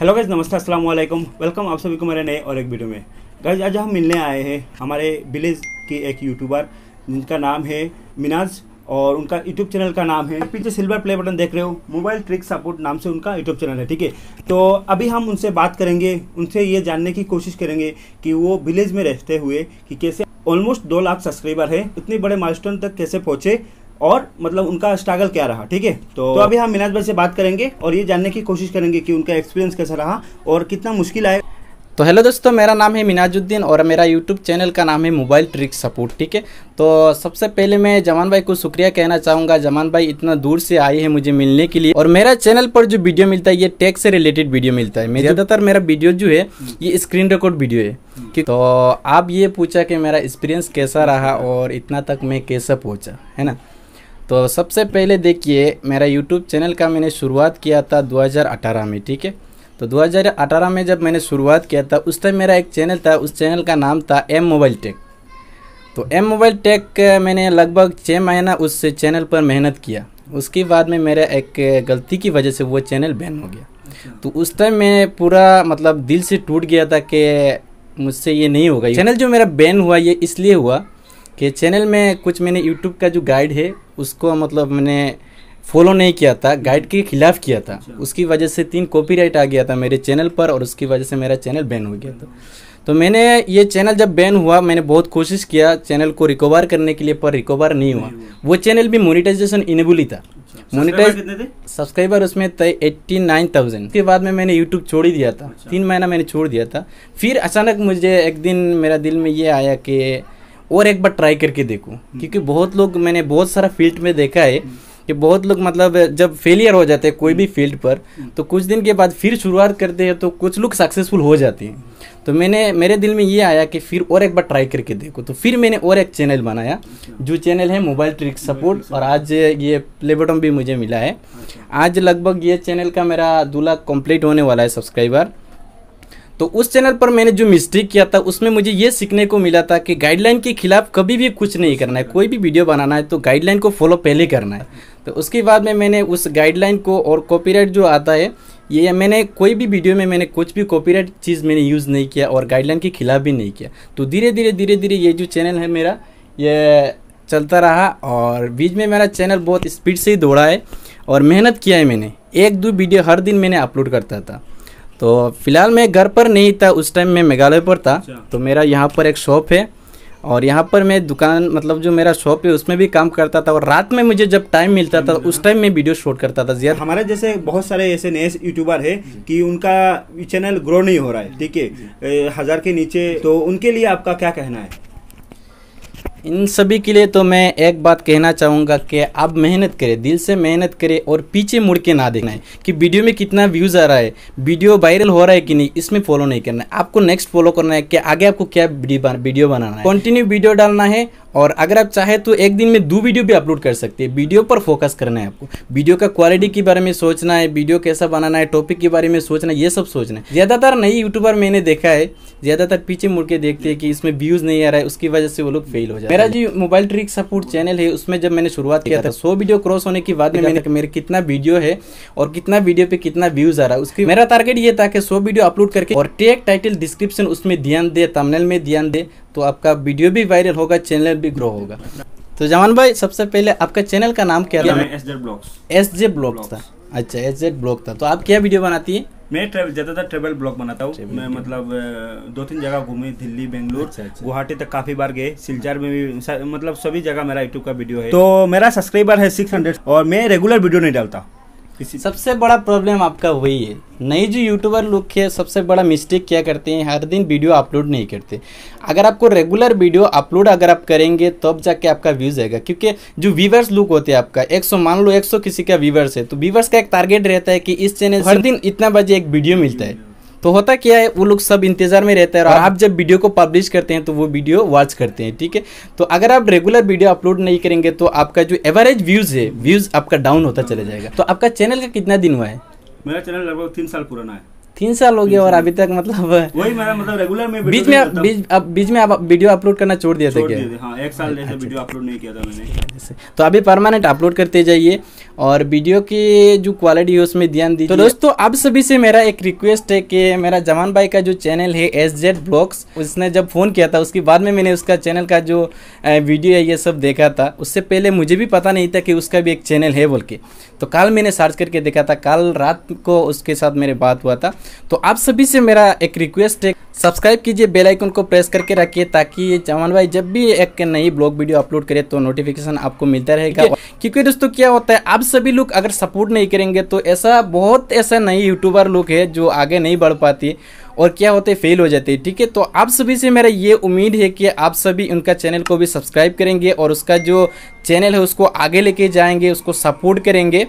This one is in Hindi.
हेलो गैस नमस्ते अस्सलाम वालेकुम वेलकम आप सभी को मेरे नए और एक वीडियो में गैस आज हम मिलने आए हैं हमारे विलेज के एक यूट्यूबर जिनका नाम है मिनाज और उनका यूट्यूब चैनल का नाम है पीछे सिल्वर प्ले बटन देख रहे हो मोबाइल ट्रिक सपोर्ट नाम से उनका यूट्यूब चैनल है ठीक है तो अभी हम उनसे बात करेंगे उनसे ये जानने की कोशिश करेंगे कि वो विलेज में रहते हुए कि कैसे ऑलमोस्ट दो लाख सब्सक्राइबर है इतने बड़े माइलस्टोन तक कैसे पहुँचे और मतलब उनका स्ट्रगल क्या रहा ठीक है तो, तो अभी हम मिनाज भाई से बात करेंगे और ये जानने की कोशिश करेंगे कि उनका एक्सपीरियंस कैसा रहा और कितना मुश्किल आया तो हेलो दोस्तों मेरा नाम है मिनाजुद्दीन और मेरा यूट्यूब चैनल का नाम है मोबाइल ट्रिक सपोर्ट ठीक है तो सबसे पहले मैं जमान भाई को शुक्रिया कहना चाहूँगा जमान भाई इतना दूर से आए हैं मुझे मिलने के लिए और मेरा चैनल पर जो वीडियो मिलता है ये टेक से रिलेटेड वीडियो मिलता है ज़्यादातर मेरा वीडियो जो है हम्म। ये स्क्रीन रिकॉर्ड वीडियो है कि तो आप ये पूछा कि मेरा एक्सपीरियंस कैसा रहा और इतना तक मैं कैसा पहुँचा है ना तो सबसे पहले देखिए मेरा यूट्यूब चैनल का मैंने शुरुआत किया था 2018 में ठीक है तो 2018 में जब मैंने शुरुआत किया था उस टाइम मेरा एक चैनल था उस चैनल का नाम था एम मोबाइल टेक तो एम मोबाइल टेक मैंने लगभग छः महीना उस चैनल पर मेहनत किया उसके बाद में मेरा एक गलती की वजह से वो चैनल बैन हो गया तो उस टाइम मैं पूरा मतलब दिल से टूट गया था कि मुझसे ये नहीं होगा चैनल जो मेरा बैन हुआ ये इसलिए हुआ कि चैनल में कुछ मैंने यूट्यूब का जो गाइड है उसको मतलब मैंने फॉलो नहीं किया था गाइड के खिलाफ किया था अच्छा। उसकी वजह से तीन कॉपीराइट आ गया था मेरे चैनल पर और उसकी वजह से मेरा चैनल बैन हो गया था तो मैंने ये चैनल जब बैन हुआ मैंने बहुत कोशिश किया चैनल को रिकवर करने के लिए पर रिकवर नहीं हुआ वो चैनल भी मोनिटाइजेशन इनेबल ही था मोनिटाइज अच्छा। सब्सक्राइबर उसमें थे एट्टी नाइन थाउजेंड उसके बाद में मैंने यूट्यूब छोड़ ही दिया था अच्छा। तीन महीना मैंने छोड़ दिया था फिर अचानक मुझे एक दिन मेरा दिल में ये आया कि और एक बार ट्राई करके देखूँ हम्म। क्योंकि बहुत लोग मैंने बहुत सारा फील्ड में देखा है हम्म। कि बहुत लोग मतलब जब फेलियर हो जाते हैं कोई भी फील्ड हम्म। पर तो कुछ दिन के बाद फिर शुरुआत करते हैं तो कुछ लोग सक्सेसफुल हो जाते हैं तो मैंने मेरे दिल में ये आया कि फिर और एक बार ट्राई करके देखो तो फिर मैंने और एक चैनल बनाया अच्छा। जो चैनल है मोबाइल ट्रिक सपोर्ट और आज ये प्ले बटन भी मुझे मिला है अच्छा। आज लगभग ये चैनल का मेरा दो लाख कम्प्लीट होने वाला है सब्सक्राइबर तो उस चैनल पर मैंने जो मिस्टेक किया था उसमें मुझे ये सीखने को मिला था कि गाइडलाइन के खिलाफ कभी भी कुछ नहीं करना है कोई भी वीडियो बनाना है तो गाइडलाइन को फॉलो पहले करना है तो उसके बाद में मैंने उस गाइडलाइन को और कॉपीराइट जो आता है ये मैंने कोई भी वीडियो में मैंने कुछ भी कॉपीराइट चीज़ मैंने यूज़ नहीं किया और गाइडलाइन के खिलाफ भी नहीं किया तो धीरे धीरे धीरे धीरे ये जो चैनल है मेरा ये चलता रहा और बीच में मेरा चैनल बहुत स्पीड से ही दौड़ा है और मेहनत किया है मैंने एक दो वीडियो हर दिन मैंने अपलोड करता था तो फिलहाल मैं घर पर नहीं था उस टाइम मैं मेघालय पर था अच्छा। तो मेरा यहाँ पर एक शॉप है और यहाँ पर मैं दुकान मतलब जो मेरा शॉप है उसमें भी काम करता था और रात में मुझे जब टाइम मिलता था उस टाइम मैं वीडियो शूट करता था जिया हमारे जैसे बहुत सारे ऐसे नए यूट्यूबर है कि उनका चैनल ग्रो नहीं हो रहा है ठीक है हज़ार के नीचे तो उनके लिए आपका क्या कहना है इन सभी के लिए तो मैं एक बात कहना चाहूँगा कि आप मेहनत करें दिल से मेहनत करें और पीछे मुड़ के ना देखना है कि वीडियो में कितना व्यूज़ आ रहा है वीडियो वायरल हो रहा है कि नहीं इसमें फॉलो नहीं करना है आपको नेक्स्ट फॉलो करना है कि आगे आपको क्या वीडियो बनाना है कंटिन्यू वीडियो डालना है और अगर आप चाहें तो एक दिन में दो वीडियो भी अपलोड कर सकते हैं वीडियो पर फोकस करना है आपको वीडियो का क्वालिटी के बारे में सोचना है वीडियो कैसा बनाना है टॉपिक के बारे में सोचना है ये सब सोचना है ज़्यादातर नई यूट्यूबर मैंने देखा है ज़्यादातर पीछे मुड़ के देखते हैं कि इसमें व्यूज़ नहीं आ रहा है उसकी वजह से वो लोग फेल हो जाए मेरा G mobile trick support channel है उसमें जब मैंने शुरुआत किया था तो सौ वीडियो क्रॉस होने के बाद में मैंने तो मेरे कितना वीडियो है और कितना वीडियो पे कितना व्यूज आ रहा है उसकी मेरा टारगेट ये था कि सौ वीडियो अपलोड करके और टेक टाइटल डिस्क्रिप्शन उसमें ध्यान दे तमनल में ध्यान दे तो आपका वीडियो भी वायरल होगा चैनल भी ग्रो होगा तो जमान भाई सबसे पहले आपका चैनल का नाम क्या था S J S J blogs था अच्छा एस जेड ब्लॉग था तो आप क्या वीडियो बनाती है मैं ज़्यादातर ट्रेवल ब्लॉग बनाता हूँ अच्छा, मैं मतलब दो तीन जगह घूमी दिल्ली बेंगलुरु अच्छा, अच्छा। गुवाहाटी तक काफ़ी बार गए सिलचार में भी मतलब सभी जगह मेरा यूट्यूब का वीडियो है तो मेरा सब्सक्राइबर है सिक्स हंड्रेड और मैं रेगुलर वीडियो नहीं डालता किसी सबसे बड़ा प्रॉब्लम आपका वही है नई जो यूट्यूबर लोग के सबसे बड़ा मिस्टेक क्या करते हैं हर दिन वीडियो अपलोड नहीं करते अगर आपको रेगुलर वीडियो अपलोड अगर आप करेंगे तब तो जाके आपका व्यूज़ आएगा क्योंकि जो व्यूवर्स लुक होते हैं आपका 100 मान लो 100 किसी का व्यूवर्स है तो व्यूवर्स का एक टारगेट रहता है कि इस चैनल हर दिन इतना बजे एक वीडियो मिलता है तो होता क्या है वो लोग सब इंतजार में रहता है और हाँ। आप जब वीडियो को पब्लिश करते हैं तो वो वीडियो वॉच करते हैं ठीक है तो अगर आप रेगुलर वीडियो अपलोड नहीं करेंगे तो आपका जो एवरेज व्यूज है व्यूज आपका डाउन होता चला जाएगा तो आपका चैनल का कितना दिन हुआ है मेरा चैनल लगभग तीन साल पुराना है तीन साल हो गया और अभी तक मतलब वही मेरा मतलब रेगुलर में बीच में बीच बीच में आप वीडियो अपलोड करना छोड़ दिया था क्या हाँ, एक साल जैसे वीडियो अच्छा, अपलोड नहीं किया था मैंने अच्छा, अच्छा, तो अभी परमानेंट अपलोड करते जाइए और वीडियो की जो क्वालिटी है उसमें ध्यान दीजिए तो दोस्तों अब सभी से मेरा एक रिक्वेस्ट है कि मेरा जमान भाई का जो चैनल है एस जेड ब्लॉग्स उसने जब फ़ोन किया था उसके बाद में मैंने उसका चैनल का जो वीडियो है ये सब देखा था उससे पहले मुझे भी पता नहीं था कि उसका भी एक चैनल है बोल के तो कल मैंने सर्च करके देखा था कल रात को उसके साथ मेरे बात हुआ था तो आप सभी से मेरा एक रिक्वेस्ट है सब्सक्राइब कीजिए बेल आइकन को प्रेस करके रखिए ताकि चमन भाई जब भी एक नई ब्लॉग वीडियो अपलोड करे तो नोटिफिकेशन आपको मिलता रहेगा क्योंकि दोस्तों क्या होता है आप सभी लोग अगर सपोर्ट नहीं करेंगे तो ऐसा बहुत ऐसा नए यूट्यूबर लोग है जो आगे नहीं बढ़ पाती और क्या होते फेल हो जाते हैं ठीक है तो आप सभी से मेरा ये उम्मीद है कि आप सभी उनका चैनल को भी सब्सक्राइब करेंगे और उसका जो चैनल है उसको आगे लेके जाएंगे उसको सपोर्ट करेंगे